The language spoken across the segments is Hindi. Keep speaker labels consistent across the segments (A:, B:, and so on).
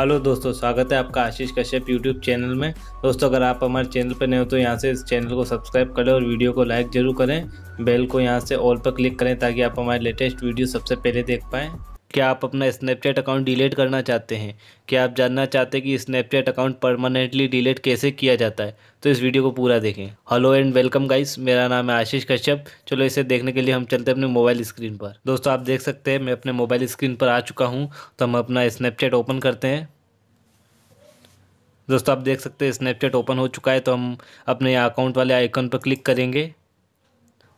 A: हेलो दोस्तों स्वागत है आपका आशीष कश्यप यूट्यूब चैनल में दोस्तों अगर आप हमारे चैनल पर नए हो तो यहाँ से इस चैनल को सब्सक्राइब करें और वीडियो को लाइक ज़रूर करें बेल को यहाँ से ऑल पर क्लिक करें ताकि आप हमारे लेटेस्ट वीडियो सबसे पहले देख पाएँ क्या आप अपना स्नैपचैट अकाउंट डिलीट करना चाहते हैं क्या आप जानना चाहते हैं कि स्नैपचैट अकाउंट परमानेंटली डिलीट कैसे किया जाता है तो इस वीडियो को पूरा देखें हेलो एंड वेलकम गाइस मेरा नाम है आशीष कश्यप चलो इसे देखने के लिए हम चलते हैं अपने मोबाइल स्क्रीन पर दोस्तों आप देख सकते हैं मैं अपने मोबाइल स्क्रीन पर आ चुका हूँ तो हम अपना स्नैपचैट ओपन करते हैं दोस्तों आप देख सकते हैं स्नैपचैट ओपन हो चुका है तो हम अपने अकाउंट वाले आइकन पर क्लिक करेंगे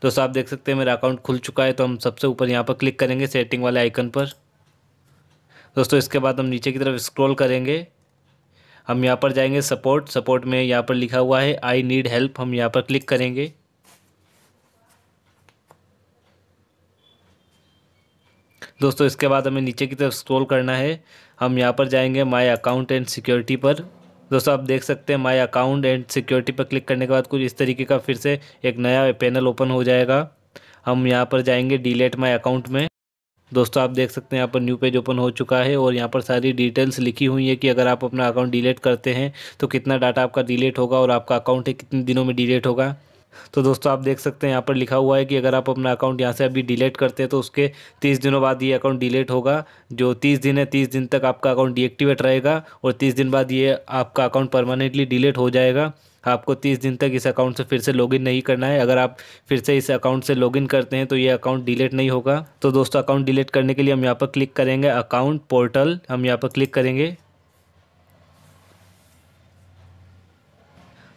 A: दोस्तों आप देख सकते हैं मेरा अकाउंट खुल चुका है तो हम सबसे ऊपर यहाँ पर क्लिक करेंगे सेटिंग वाले आइकन पर दोस्तों इसके बाद हम नीचे की तरफ स्क्रॉल करेंगे हम यहाँ पर जाएंगे सपोर्ट सपोर्ट में यहाँ पर लिखा हुआ है आई नीड हेल्प हम यहाँ पर क्लिक करेंगे दोस्तों इसके बाद हमें नीचे की तरफ स्क्रॉल करना है हम यहाँ पर जाएंगे माय अकाउंट एंड सिक्योरिटी पर दोस्तों आप देख सकते हैं माय अकाउंट एंड सिक्योरिटी पर क्लिक करने के बाद कुछ इस तरीके का फिर से एक नया पैनल ओपन हो जाएगा हम यहाँ पर जाएंगे डिलेट माय अकाउंट में दोस्तों आप देख सकते हैं यहाँ पर न्यू पेज ओपन हो चुका है और यहाँ पर सारी डिटेल्स लिखी हुई है कि अगर आप अपना अकाउंट डिलीट करते हैं तो कितना डाटा आपका डिलीट होगा और आपका अकाउंट कितने दिनों में डिलीट होगा तो दोस्तों आप देख सकते हैं यहाँ पर लिखा हुआ है कि अगर आप अपना अकाउंट यहाँ से अभी डिलीट करते हैं तो उसके तीस दिनों बाद ये अकाउंट डिलीट होगा जो तीस दिन है तीस दिन तक आपका अकाउंट डीएक्टिवेट रहेगा और तीस दिन बाद ये आपका अकाउंट परमानेंटली डिलीट हो जाएगा आपको तीस दिन तक इस अकाउंट से फिर से लॉगिन नहीं करना है अगर आप फिर से इस अकाउंट से लॉगिन करते हैं तो ये अकाउंट डिलीट नहीं होगा तो दोस्तों अकाउंट डिलीट करने के लिए हम यहाँ पर क्लिक करेंगे अकाउंट पोर्टल हम यहाँ पर क्लिक करेंगे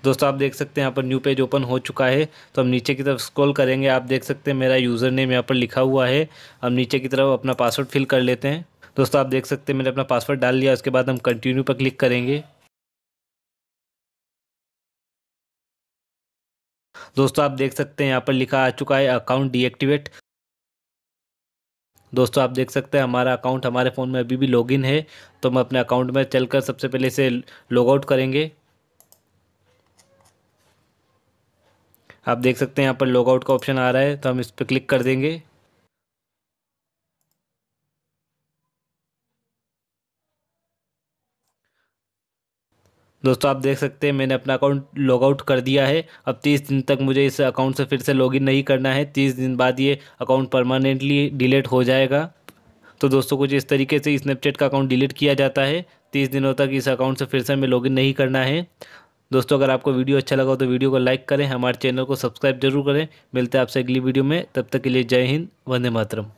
A: दोस्तों आप देख सकते हैं यहाँ पर न्यू पेज ओपन हो चुका है तो हम नीचे की तरफ स्क्रॉल करेंगे आप देख सकते हैं मेरा यूज़र नेम यहाँ पर लिखा हुआ है हम नीचे की तरफ अपना पासवर्ड फिल कर लेते हैं दोस्तों आप देख सकते हैं मैंने अपना पासवर्ड डाल लिया उसके बाद हम कंटिन्यू पर क्लिक करेंगे दोस्तों आप देख सकते हैं यहाँ पर लिखा आ चुका है अकाउंट डीएक्टिवेट दोस्तों आप देख सकते हैं हमारा अकाउंट हमारे फ़ोन में अभी भी लॉगिन है तो हम अपने अकाउंट में चलकर सबसे पहले इसे लॉग आउट करेंगे आप देख सकते हैं यहाँ पर लॉगआउट का ऑप्शन आ रहा है तो हम इस पर क्लिक कर देंगे दोस्तों आप देख सकते हैं मैंने अपना अकाउंट लॉगआउट कर दिया है अब तीस दिन तक मुझे इस अकाउंट से फिर से लॉगिन नहीं करना है तीस दिन बाद ये अकाउंट परमानेंटली डिलीट हो जाएगा तो दोस्तों कुछ इस तरीके से स्नैपचैट का अकाउंट डिलीट किया जाता है तीस दिनों तक इस अकाउंट से फिर से हमें लॉगिन नहीं करना है दोस्तों अगर आपको वीडियो अच्छा लगा तो वीडियो को लाइक करें हमारे चैनल को सब्सक्राइब जरूर करें मिलते हैं आपसे अगली वीडियो में तब तक के लिए जय हिंद वंदे मातरम